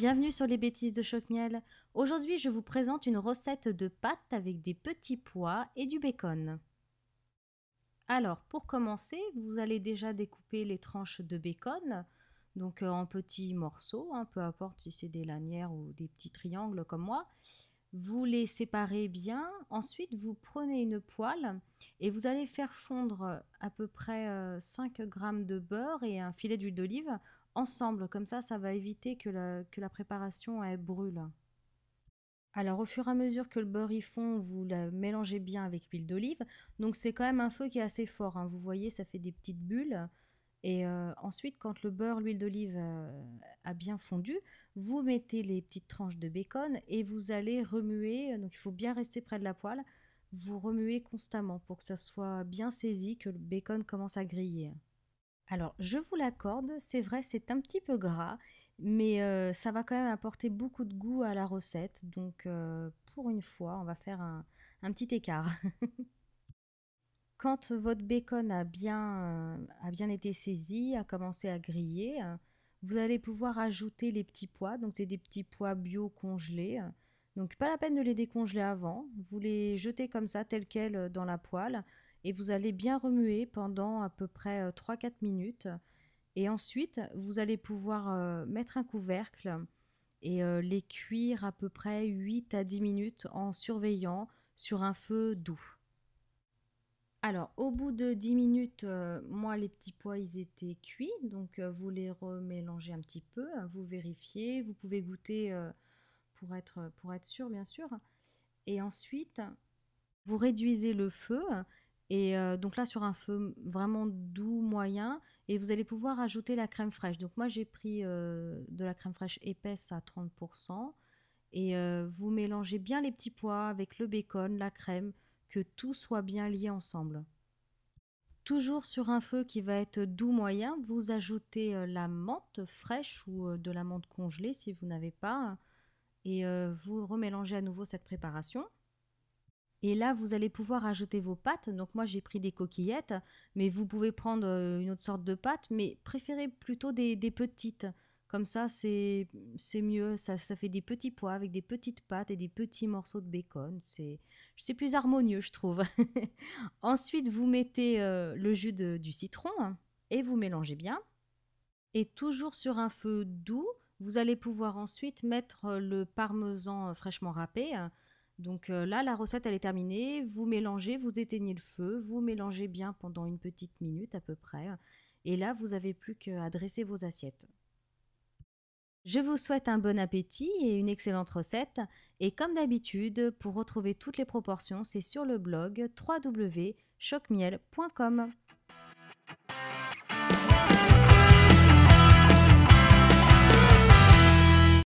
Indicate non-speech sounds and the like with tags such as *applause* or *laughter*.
bienvenue sur les bêtises de Choc-Miel. Aujourd'hui, je vous présente une recette de pâtes avec des petits pois et du bacon. Alors, pour commencer, vous allez déjà découper les tranches de bacon, donc euh, en petits morceaux, hein, peu importe si c'est des lanières ou des petits triangles comme moi. Vous les séparez bien, ensuite vous prenez une poêle et vous allez faire fondre à peu près 5 euh, g de beurre et un filet d'huile d'olive ensemble. Comme ça, ça va éviter que la, préparation elle, brûle. Alors au fur et à mesure que le beurre y fond, vous la mélangez bien avec l'huile d'olive. Donc c'est quand même un feu qui est assez fort. Hein. Vous voyez, ça fait des petites bulles. Et euh, ensuite, quand le beurre, l'huile d'olive euh, a bien fondu, vous mettez les petites tranches de bacon et vous allez remuer. Donc il faut bien rester près de la poêle. Vous remuez constamment pour que ça soit bien saisi, que le bacon commence à griller. Alors, je vous l'accorde, c'est vrai, c'est un petit peu gras, mais euh, ça va quand même apporter beaucoup de goût à la recette. Donc, euh, pour une fois, on va faire un, petit écart. *laughs* Quand votre bacon a bien, euh, a bien été saisi, a commencé à griller, vous allez pouvoir ajouter les petits pois. Donc, c'est des petits pois bio congelés. Donc, pas la peine de les décongeler avant. Vous les jetez comme ça, tel quel, dans la poêle et vous allez bien remuer pendant à peu près 3-4 euh, minutes. Et ensuite, vous allez pouvoir euh, mettre un couvercle et euh, les cuire à peu près 8 à 10 minutes en surveillant sur un feu doux. Alors, au bout de 10 minutes, moi, les petits pois, ils étaient cuits. Donc, vous les remélangez un petit peu. Hein, vous vérifiez. Vous pouvez goûter pour, être, pour être sûr, bien sûr. Et ensuite, vous réduisez le feu et euh, donc là, sur un feu vraiment doux, moyen, et vous allez pouvoir ajouter la crème fraîche. Donc moi, j'ai pris euh, de la crème fraîche épaisse à 30%, et euh, vous mélangez bien les petits pois avec le bacon, la crème, que tout soit bien lié ensemble. Toujours sur un feu qui va être doux moyen, vous ajoutez la menthe fraîche ou de la menthe congelée si vous n'avez pas, et vous remélangez à nouveau cette préparation. Et là, vous allez pouvoir ajouter vos pâtes. Donc moi, j'ai pris des coquillettes, mais vous pouvez prendre euh, une autre sorte de pâte, mais préférez plutôt des, petites. Comme ça, c'est mieux. Ça, fait des petits pois avec des petites pâtes et des petits morceaux de bacon. C'est plus harmonieux, je trouve. *laughs* Ensuite, vous mettez euh, le jus de, du citron et vous mélangez bien. Et toujours sur un feu doux, vous allez pouvoir ensuite mettre euh, le parmesan fraîchement râpé. Donc euh, là, la recette, elle est terminée. Vous mélangez, vous éteignez le feu, vous mélangez bien pendant une petite minute à peu près. Et là, vous n'avez plus qu'à dresser vos assiettes. Je vous souhaite un bon appétit et une excellente recette. Et comme d'habitude, pour retrouver toutes les proportions, c'est sur le blog www.chocmiel.com.